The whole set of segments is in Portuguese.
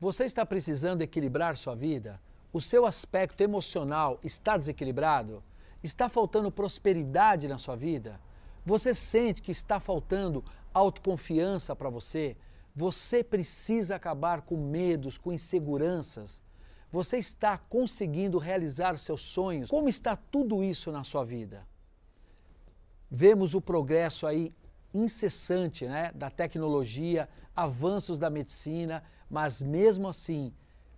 Você está precisando equilibrar sua vida? O seu aspecto emocional está desequilibrado? Está faltando prosperidade na sua vida? Você sente que está faltando autoconfiança para você? Você precisa acabar com medos, com inseguranças. Você está conseguindo realizar os seus sonhos? Como está tudo isso na sua vida? Vemos o progresso aí incessante, né, da tecnologia, avanços da medicina, mas mesmo assim,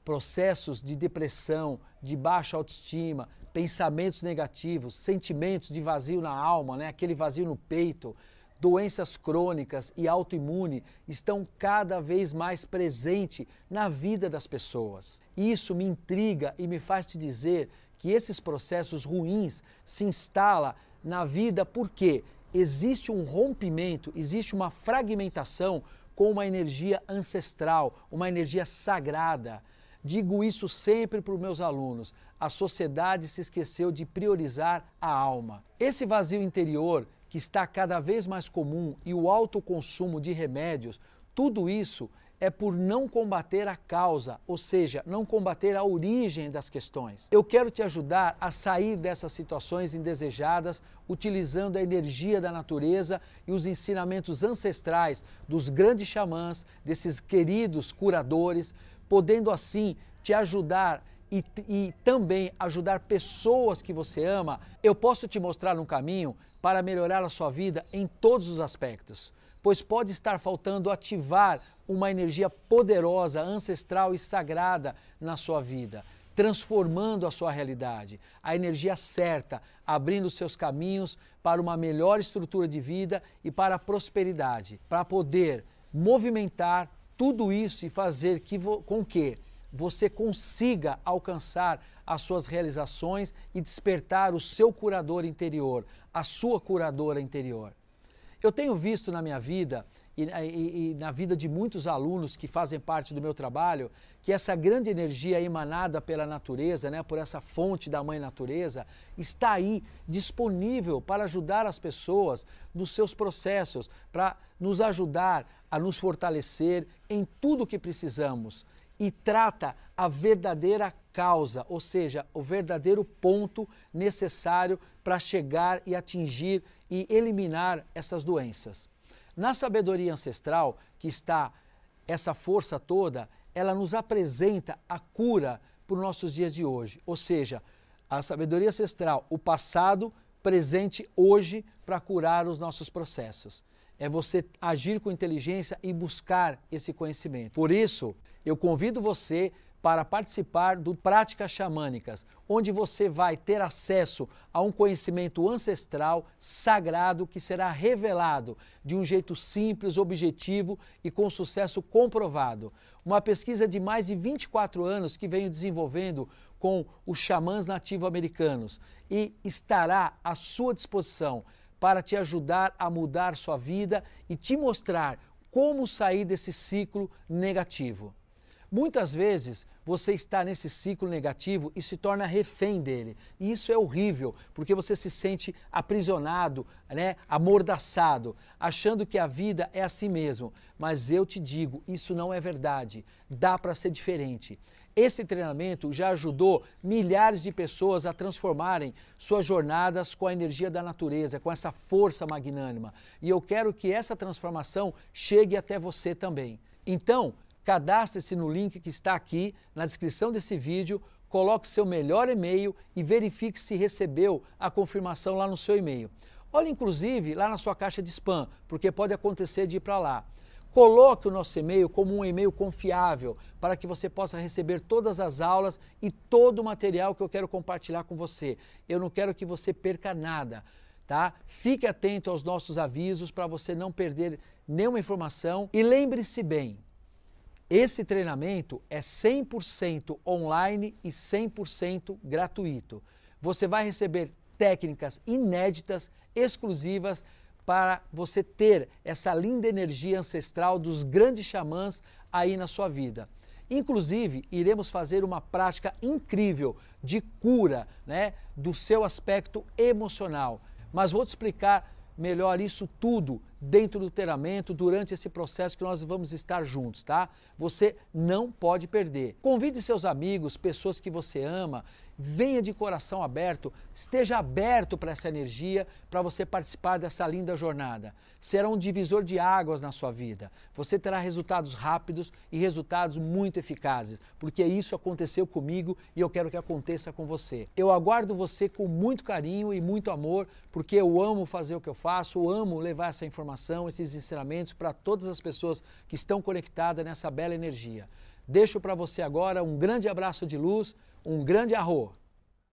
processos de depressão, de baixa autoestima, pensamentos negativos, sentimentos de vazio na alma, né? aquele vazio no peito, doenças crônicas e autoimune estão cada vez mais presentes na vida das pessoas. Isso me intriga e me faz te dizer que esses processos ruins se instalam na vida porque existe um rompimento, existe uma fragmentação com uma energia ancestral, uma energia sagrada. Digo isso sempre para os meus alunos. A sociedade se esqueceu de priorizar a alma. Esse vazio interior, que está cada vez mais comum, e o alto consumo de remédios, tudo isso é por não combater a causa, ou seja, não combater a origem das questões. Eu quero te ajudar a sair dessas situações indesejadas utilizando a energia da natureza e os ensinamentos ancestrais dos grandes xamãs, desses queridos curadores, podendo assim te ajudar e, e, também ajudar pessoas que você ama, eu posso te mostrar um caminho para melhorar a sua vida em todos os aspectos pois pode estar faltando ativar uma energia poderosa, ancestral e sagrada na sua vida, transformando a sua realidade, a energia certa, abrindo seus caminhos para uma melhor estrutura de vida e para a prosperidade, para poder movimentar tudo isso e fazer que, com que você consiga alcançar as suas realizações e despertar o seu curador interior, a sua curadora interior. Eu tenho visto na minha vida e, e, e, na vida de muitos alunos que fazem parte do meu trabalho que essa grande energia emanada pela natureza, né, por essa fonte da mãe natureza, está aí disponível para ajudar as pessoas nos seus processos, para nos ajudar a nos fortalecer em tudo o que precisamos e trata a verdadeira causa, ou seja, o verdadeiro ponto necessário para chegar e atingir e eliminar essas doenças. Na sabedoria ancestral, que está essa força toda, ela nos apresenta a cura para os nossos dias de hoje. Ou seja, a sabedoria ancestral, o passado, presente hoje para curar os nossos processos. É você agir com inteligência e buscar esse conhecimento. Por isso, eu convido você para participar do Práticas Xamânicas, onde você vai ter acesso a um conhecimento ancestral sagrado que será revelado de um jeito simples, objetivo e com sucesso comprovado. Uma pesquisa de mais de 24 anos que venho desenvolvendo com os xamãs nativo-americanos e estará à sua disposição para te ajudar a mudar sua vida e te mostrar como sair desse ciclo negativo. Muitas vezes você está nesse ciclo negativo e se torna refém dele. E isso é horrível, porque você se sente aprisionado, né, amordaçado, achando que a vida é assim mesmo. Mas eu te digo, isso não é verdade. Dá para ser diferente. Esse treinamento já ajudou milhares de pessoas a transformarem suas jornadas com a energia da natureza, com essa força magnânima. E eu quero que essa transformação chegue até você também. Então, cadastre-se no link que está aqui na descrição desse vídeo, coloque seu melhor e-mail e verifique se recebeu a confirmação lá no seu e-mail. Olhe inclusive lá na sua caixa de spam, porque pode acontecer de ir para lá. Coloque o nosso e-mail como um e-mail confiável para que você possa receber todas as aulas e todo o material que eu quero compartilhar com você. Eu não quero que você perca nada, tá? Fique atento aos nossos avisos para você não perder nenhuma informação e lembre-se bem, esse treinamento é 100% online e 100% gratuito. Você vai receber técnicas inéditas, exclusivas, para você ter essa linda energia ancestral dos grandes xamãs aí na sua vida. Inclusive, iremos fazer uma prática incrível de cura né, do seu aspecto emocional. Mas vou te explicar melhor isso tudo dentro do treinamento, durante esse processo que nós vamos estar juntos, tá? Você não pode perder. Convide seus amigos, pessoas que você ama, venha de coração aberto, esteja aberto para essa energia, para você participar dessa linda jornada. Será um divisor de águas na sua vida. Você terá resultados rápidos e resultados muito eficazes, porque isso aconteceu comigo e eu quero que aconteça com você. Eu aguardo você com muito carinho e muito amor, porque eu amo fazer o que eu faço, eu amo levar essa informação informação, esses ensinamentos para todas as pessoas que estão conectadas nessa bela energia. Deixo para você agora um grande abraço de luz, um grande arroz.